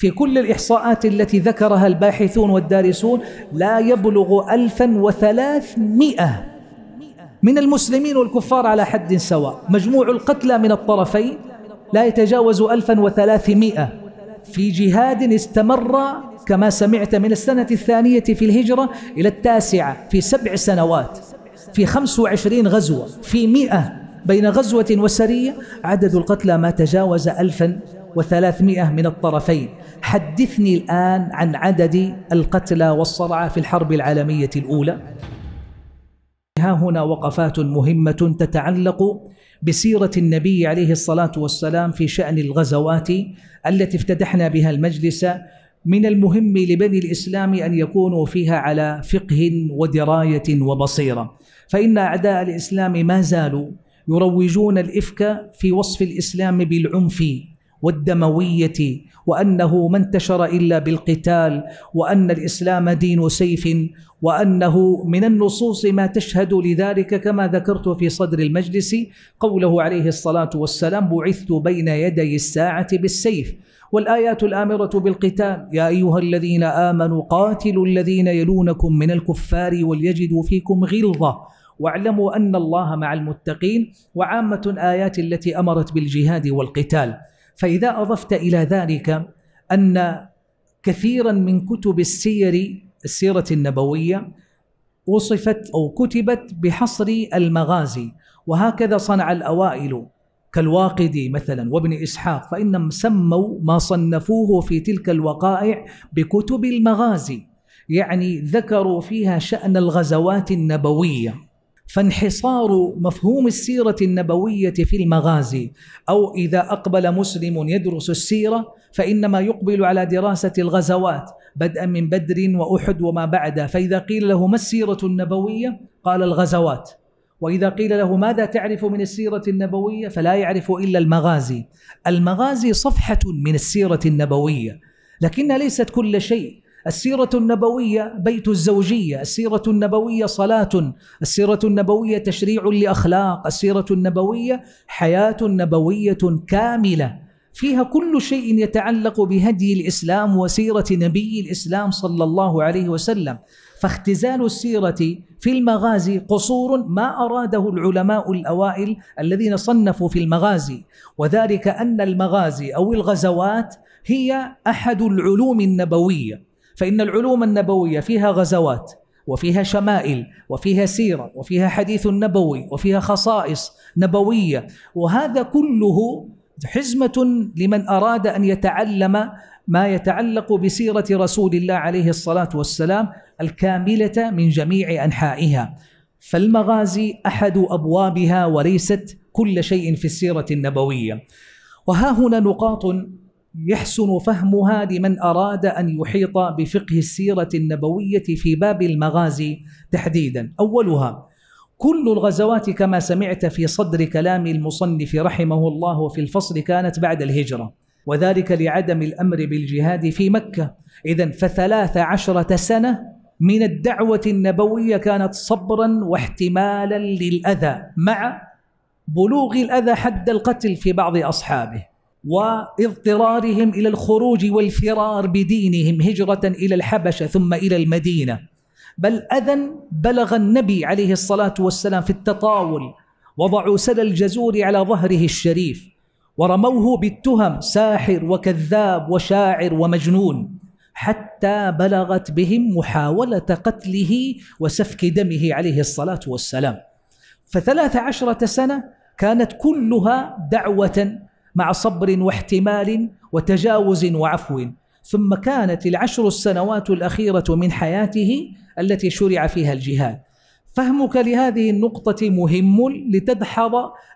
في كل الإحصاءات التي ذكرها الباحثون والدارسون لا يبلغ ألفا وثلاثمائة من المسلمين والكفار على حد سواء مجموع القتلى من الطرفين لا يتجاوز ألفا وثلاثمائة في جهاد استمر كما سمعت من السنة الثانية في الهجرة إلى التاسعة في سبع سنوات في خمس وعشرين غزوة في مئة بين غزوة وسرية عدد القتلى ما تجاوز ألفا وثلاثمائة من الطرفين حدثني الآن عن عدد القتلى والصرعى في الحرب العالمية الأولى ها هنا وقفات مهمة تتعلق بسيرة النبي عليه الصلاة والسلام في شأن الغزوات التي افتتحنا بها المجلس من المهم لبني الإسلام أن يكونوا فيها على فقه ودراية وبصيرة فإن أعداء الإسلام ما زالوا يروجون الإفك في وصف الإسلام بالعنف والدمويه وانه ما انتشر الا بالقتال وان الاسلام دين سيف وانه من النصوص ما تشهد لذلك كما ذكرت في صدر المجلس قوله عليه الصلاه والسلام بعثت بين يدي الساعه بالسيف والايات الامره بالقتال يا ايها الذين امنوا قاتلوا الذين يلونكم من الكفار وليجدوا فيكم غلظه واعلموا ان الله مع المتقين وعامه ايات التي امرت بالجهاد والقتال فإذا أضفت إلى ذلك أن كثيرا من كتب السير السيرة النبوية وصفت أو كتبت بحصر المغازي وهكذا صنع الأوائل كالواقدي مثلا وابن إسحاق فإنهم سموا ما صنفوه في تلك الوقائع بكتب المغازي يعني ذكروا فيها شأن الغزوات النبوية فانحصار مفهوم السيره النبويه في المغازي او اذا اقبل مسلم يدرس السيره فانما يقبل على دراسه الغزوات بدءا من بدر واحد وما بعد فاذا قيل له ما السيره النبويه قال الغزوات واذا قيل له ماذا تعرف من السيره النبويه فلا يعرف الا المغازي المغازي صفحه من السيره النبويه لكنها ليست كل شيء السيرة النبوية بيت الزوجية، السيرة النبوية صلاة، السيرة النبوية تشريع لأخلاق، السيرة النبوية حياة نبوية كاملة فيها كل شيء يتعلق بهدي الإسلام وسيرة نبي الإسلام صلى الله عليه وسلم، فاختزال السيرة في المغازي قصور ما أراده العلماء الأوائل الذين صنفوا في المغازي، وذلك أن المغازي أو الغزوات هي أحد العلوم النبوية فإن العلوم النبوية فيها غزوات وفيها شمائل وفيها سيرة وفيها حديث نبوي وفيها خصائص نبوية وهذا كله حزمة لمن أراد أن يتعلم ما يتعلق بسيرة رسول الله عليه الصلاة والسلام الكاملة من جميع أنحائها فالمغازي أحد أبوابها وليست كل شيء في السيرة النبوية وها هنا نقاط يحسن فهمها لمن أراد أن يحيط بفقه السيرة النبوية في باب المغازي تحديدا أولها كل الغزوات كما سمعت في صدر كلام المصنف رحمه الله في الفصل كانت بعد الهجرة وذلك لعدم الأمر بالجهاد في مكة إذا فثلاث عشرة سنة من الدعوة النبوية كانت صبرا واحتمالا للأذى مع بلوغ الأذى حد القتل في بعض أصحابه واضطرارهم الى الخروج والفرار بدينهم هجره الى الحبشه ثم الى المدينه بل اذن بلغ النبي عليه الصلاه والسلام في التطاول وضعوا سل الجزور على ظهره الشريف ورموه بالتهم ساحر وكذاب وشاعر ومجنون حتى بلغت بهم محاوله قتله وسفك دمه عليه الصلاه والسلام فثلاث عشره سنه كانت كلها دعوه مع صبر واحتمال وتجاوز وعفو ثم كانت العشر السنوات الأخيرة من حياته التي شرع فيها الجهاد فهمك لهذه النقطة مهم لتدحض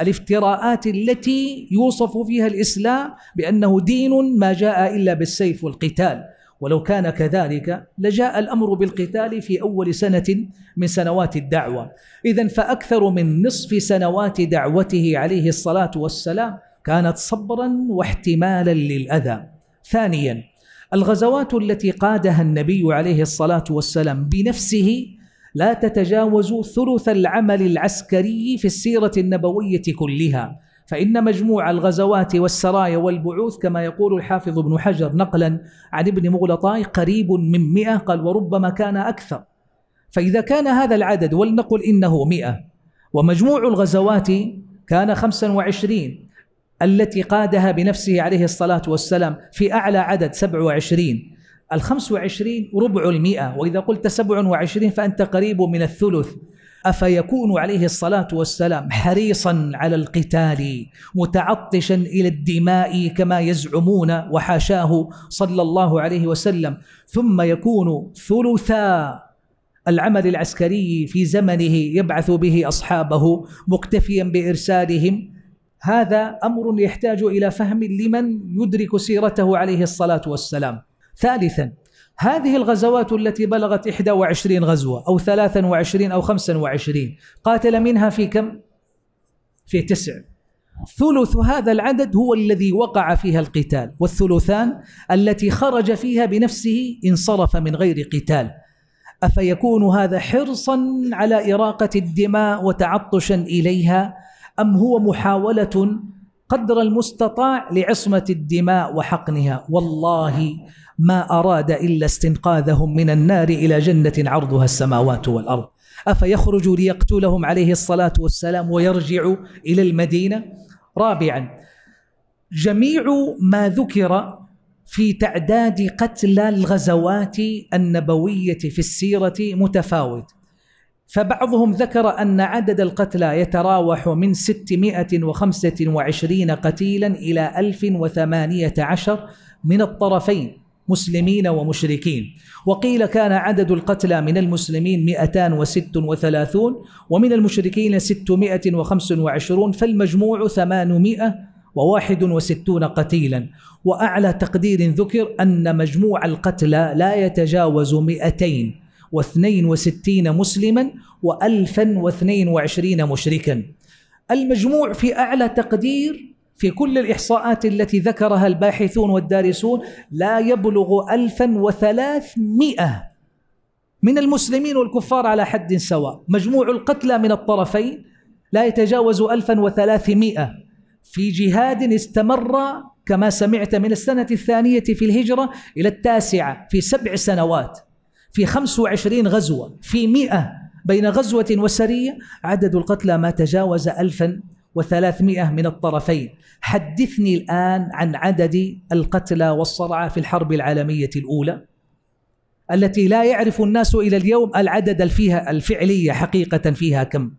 الافتراءات التي يوصف فيها الإسلام بأنه دين ما جاء إلا بالسيف والقتال ولو كان كذلك لجاء الأمر بالقتال في أول سنة من سنوات الدعوة إذا فأكثر من نصف سنوات دعوته عليه الصلاة والسلام كانت صبرا واحتمالا للاذى ثانيا الغزوات التي قادها النبي عليه الصلاه والسلام بنفسه لا تتجاوز ثلث العمل العسكري في السيره النبويه كلها فإن مجموع الغزوات والسرايا والبعوث كما يقول الحافظ ابن حجر نقلا عن ابن مغلطاي قريب من مئة قال وربما كان أكثر فإذا كان هذا العدد ولنقل إنه مئة ومجموع الغزوات كان خمسا وعشرين التي قادها بنفسه عليه الصلاة والسلام في أعلى عدد 27 ال 25 ربع المئة وإذا قلت 27 فأنت قريب من الثلث أفيكون عليه الصلاة والسلام حريصا على القتال متعطشا إلى الدماء كما يزعمون وحاشاه صلى الله عليه وسلم ثم يكون ثلثا العمل العسكري في زمنه يبعث به أصحابه مكتفيا بإرسالهم هذا امر يحتاج الى فهم لمن يدرك سيرته عليه الصلاه والسلام. ثالثا هذه الغزوات التي بلغت 21 غزوه او 23 او 25 قاتل منها في كم؟ في تسع. ثلث هذا العدد هو الذي وقع فيها القتال والثلثان التي خرج فيها بنفسه انصرف من غير قتال. افيكون هذا حرصا على اراقه الدماء وتعطشا اليها أم هو محاولة قدر المستطاع لعصمة الدماء وحقنها والله ما أراد إلا استنقاذهم من النار إلى جنة عرضها السماوات والأرض أفيخرج ليقتلهم عليه الصلاة والسلام ويرجع إلى المدينة رابعا جميع ما ذكر في تعداد قتلى الغزوات النبوية في السيرة متفاوت فبعضهم ذكر أن عدد القتلى يتراوح من 625 قتيلا إلى 1018 من الطرفين مسلمين ومشركين وقيل كان عدد القتلى من المسلمين 236 ومن المشركين 625 فالمجموع 861 قتيلا وأعلى تقدير ذكر أن مجموع القتلى لا يتجاوز 200 وستين مسلما وألفا واثنين وعشرين مشركا المجموع في أعلى تقدير في كل الإحصاءات التي ذكرها الباحثون والدارسون لا يبلغ ألفا وثلاثمائة من المسلمين والكفار على حد سواء مجموع القتلى من الطرفين لا يتجاوز ألفا وثلاثمائة في جهاد استمر كما سمعت من السنة الثانية في الهجرة إلى التاسعة في سبع سنوات في 25 غزوة في 100 بين غزوة وسرية عدد القتلى ما تجاوز 1300 من الطرفين حدثني الآن عن عدد القتلى والصرعى في الحرب العالمية الأولى التي لا يعرف الناس إلى اليوم العدد فيها الفعلية حقيقة فيها كم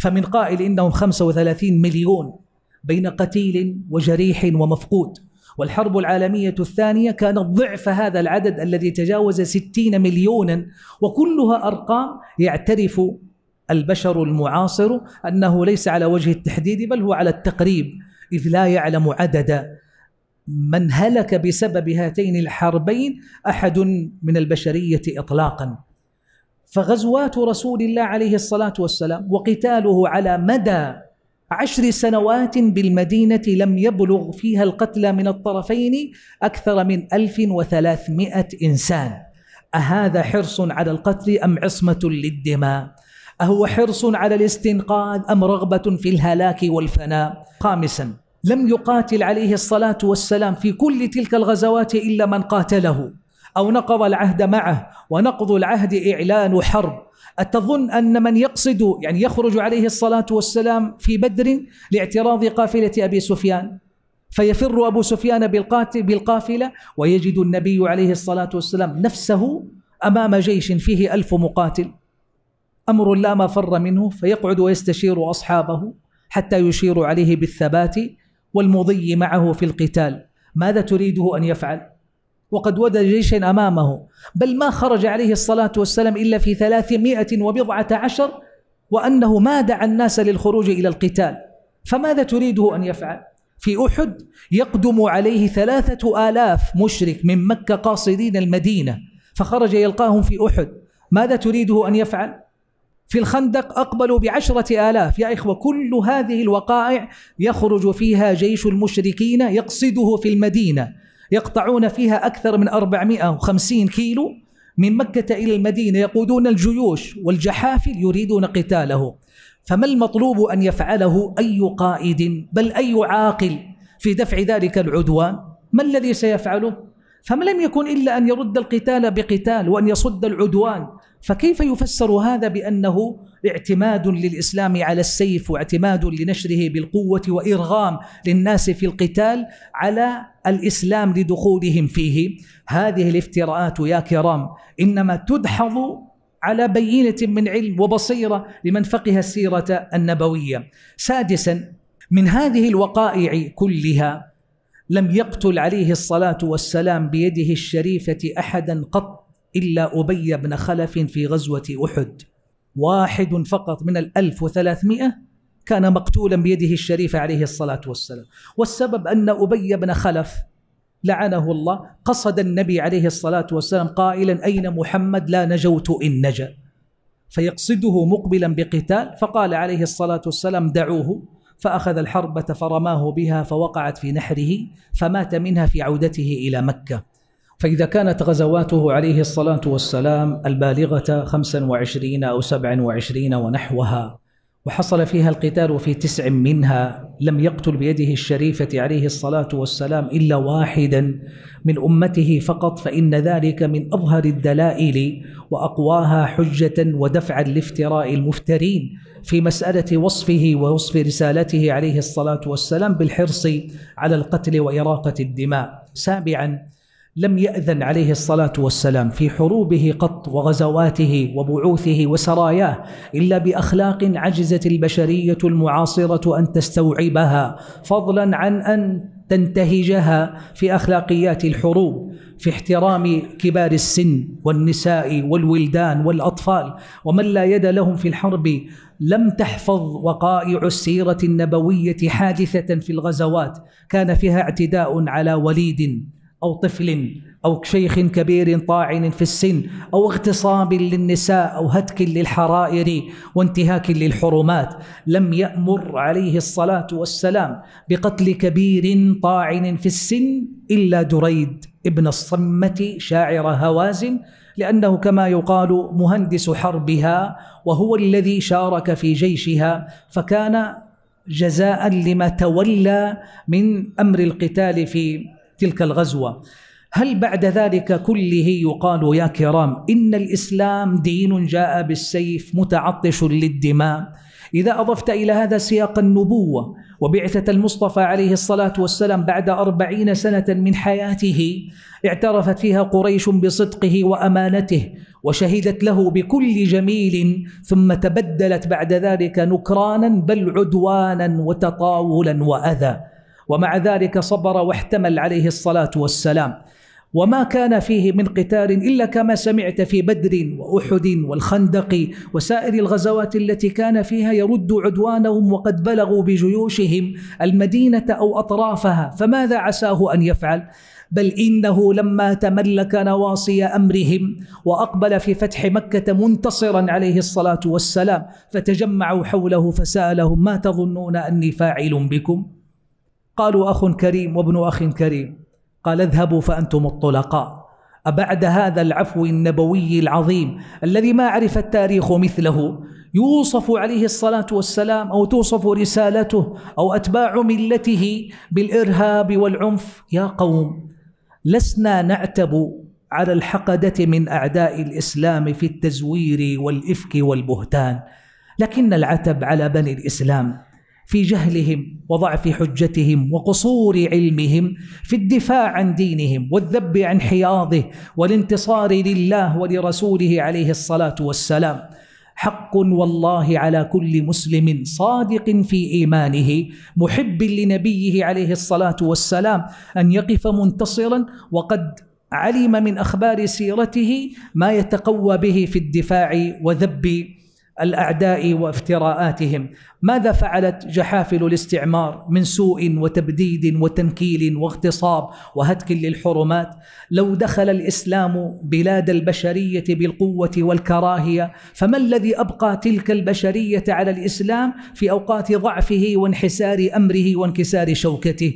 فمن قائل إنهم 35 مليون بين قتيل وجريح ومفقود والحرب العالمية الثانية كانت ضعف هذا العدد الذي تجاوز ستين مليونا وكلها أرقام يعترف البشر المعاصر أنه ليس على وجه التحديد بل هو على التقريب إذ لا يعلم عدد من هلك بسبب هاتين الحربين أحد من البشرية إطلاقا فغزوات رسول الله عليه الصلاة والسلام وقتاله على مدى عشر سنوات بالمدينة لم يبلغ فيها القتلى من الطرفين أكثر من ألف وثلاثمائة إنسان أهذا حرص على القتل أم عصمة للدماء أهو حرص على الاستنقاذ أم رغبة في الهلاك والفناء خامسا لم يقاتل عليه الصلاة والسلام في كل تلك الغزوات إلا من قاتله أو نقض العهد معه ونقض العهد إعلان حرب أتظن أن من يقصد يعني يخرج عليه الصلاة والسلام في بدر لاعتراض قافلة أبي سفيان فيفر أبو سفيان بالقاتل بالقافلة ويجد النبي عليه الصلاة والسلام نفسه أمام جيش فيه ألف مقاتل أمر لا مفر منه فيقعد ويستشير أصحابه حتى يشير عليه بالثبات والمضي معه في القتال ماذا تريده أن يفعل؟ وقد ودى جيشا أمامه بل ما خرج عليه الصلاة والسلام إلا في ثلاثمائة وبضعة عشر وأنه ما دعا الناس للخروج إلى القتال فماذا تريده أن يفعل؟ في أحد يقدم عليه ثلاثة آلاف مشرك من مكة قاصدين المدينة فخرج يلقاهم في أحد ماذا تريده أن يفعل؟ في الخندق أقبلوا بعشرة آلاف يا إخوة كل هذه الوقائع يخرج فيها جيش المشركين يقصده في المدينة يقطعون فيها أكثر من 450 كيلو من مكة إلى المدينة يقودون الجيوش والجحافل يريدون قتاله فما المطلوب أن يفعله أي قائد بل أي عاقل في دفع ذلك العدوان ما الذي سيفعله؟ فما لم يكن إلا أن يرد القتال بقتال وأن يصد العدوان فكيف يفسر هذا بانه اعتماد للاسلام على السيف واعتماد لنشره بالقوه وارغام للناس في القتال على الاسلام لدخولهم فيه هذه الافتراءات يا كرام انما تدحض على بينه من علم وبصيره لمن فقه السيره النبويه سادسا من هذه الوقائع كلها لم يقتل عليه الصلاه والسلام بيده الشريفه احدا قط إلا أبي بن خلف في غزوة أحد واحد فقط من الألف وثلاثمائة كان مقتولا بيده الشريفة عليه الصلاة والسلام والسبب أن أبي بن خلف لعنه الله قصد النبي عليه الصلاة والسلام قائلا أين محمد لا نجوت إن نجا فيقصده مقبلا بقتال فقال عليه الصلاة والسلام دعوه فأخذ الحربة فرماه بها فوقعت في نحره فمات منها في عودته إلى مكة فإذا كانت غزواته عليه الصلاة والسلام البالغة 25 أو 27 ونحوها وحصل فيها القتال في تسع منها لم يقتل بيده الشريفة عليه الصلاة والسلام إلا واحدا من أمته فقط فإن ذلك من أظهر الدلائل وأقواها حجة ودفعا لافتراء المفترين في مسألة وصفه ووصف رسالته عليه الصلاة والسلام بالحرص على القتل وإراقة الدماء سابعا لم يأذن عليه الصلاة والسلام في حروبه قط وغزواته وبعوثه وسراياه إلا بأخلاق عجزت البشرية المعاصرة أن تستوعبها فضلا عن أن تنتهجها في أخلاقيات الحروب في احترام كبار السن والنساء والولدان والأطفال ومن لا يد لهم في الحرب لم تحفظ وقائع السيرة النبوية حادثة في الغزوات كان فيها اعتداء على وليد أو طفل أو شيخ كبير طاعن في السن أو اغتصاب للنساء أو هتك للحرائر وانتهاك للحرمات لم يأمر عليه الصلاة والسلام بقتل كبير طاعن في السن إلا دريد ابن الصمة شاعر هوازن لأنه كما يقال مهندس حربها وهو الذي شارك في جيشها فكان جزاء لما تولى من أمر القتال في تلك الغزوه هل بعد ذلك كله يقال يا كرام ان الاسلام دين جاء بالسيف متعطش للدماء اذا اضفت الى هذا سياق النبوه وبعثه المصطفى عليه الصلاه والسلام بعد اربعين سنه من حياته اعترفت فيها قريش بصدقه وامانته وشهدت له بكل جميل ثم تبدلت بعد ذلك نكرانا بل عدوانا وتطاولا واذى ومع ذلك صبر واحتمل عليه الصلاة والسلام وما كان فيه من قتال إلا كما سمعت في بدر وأحد والخندق وسائر الغزوات التي كان فيها يرد عدوانهم وقد بلغوا بجيوشهم المدينة أو أطرافها فماذا عساه أن يفعل؟ بل انه لما تملك نواصي امرهم واقبل في فتح مكه منتصرا عليه الصلاه والسلام فتجمعوا حوله فسالهم ما تظنون اني فاعل بكم قالوا أخ كريم وابن أخ كريم قال اذهبوا فأنتم الطلقاء أبعد هذا العفو النبوي العظيم الذي ما عرف التاريخ مثله يوصف عليه الصلاة والسلام أو توصف رسالته أو أتباع ملته بالإرهاب والعنف يا قوم لسنا نعتب على الحقدة من أعداء الإسلام في التزوير والإفك والبهتان لكن العتب على بني الإسلام في جهلهم وضعف حجتهم وقصور علمهم في الدفاع عن دينهم والذب عن حياضه والانتصار لله ولرسوله عليه الصلاه والسلام حق والله على كل مسلم صادق في ايمانه محب لنبيه عليه الصلاه والسلام ان يقف منتصرا وقد علم من اخبار سيرته ما يتقوى به في الدفاع وذب الاعداء وافتراءاتهم ماذا فعلت جحافل الاستعمار من سوء وتبديد وتنكيل واغتصاب وهتك للحرمات لو دخل الاسلام بلاد البشريه بالقوه والكراهيه فما الذي ابقى تلك البشريه على الاسلام في اوقات ضعفه وانحسار امره وانكسار شوكته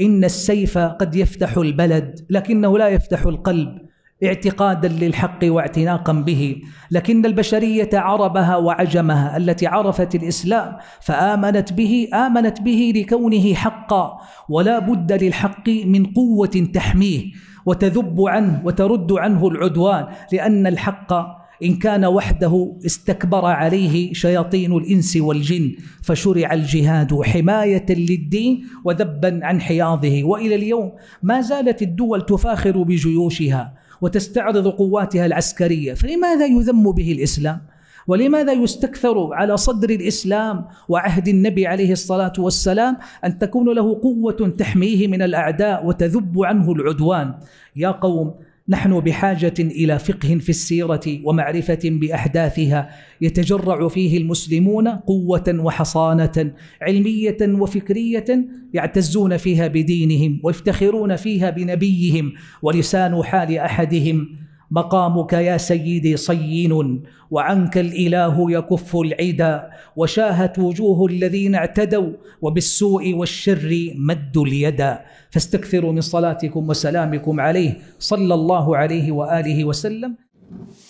ان السيف قد يفتح البلد لكنه لا يفتح القلب اعتقادا للحق واعتناقا به لكن البشريه عربها وعجمها التي عرفت الاسلام فامنت به امنت به لكونه حقا ولا بد للحق من قوه تحميه وتذب عنه وترد عنه العدوان لان الحق ان كان وحده استكبر عليه شياطين الانس والجن فشرع الجهاد حمايه للدين وذبا عن حياضه والى اليوم ما زالت الدول تفاخر بجيوشها وتستعرض قواتها العسكريه فلماذا يذم به الاسلام ولماذا يستكثر على صدر الاسلام وعهد النبي عليه الصلاه والسلام ان تكون له قوه تحميه من الاعداء وتذب عنه العدوان يا قوم نحن بحاجه الى فقه في السيره ومعرفه باحداثها يتجرع فيه المسلمون قوه وحصانه علميه وفكريه يعتزون فيها بدينهم ويفتخرون فيها بنبيهم ولسان حال احدهم مقامك يا سيدي صين وعنك الاله يكف العدا وشاهت وجوه الذين اعتدوا وبالسوء والشر مدوا اليدا فاستكثروا من صلاتكم وسلامكم عليه صلى الله عليه واله وسلم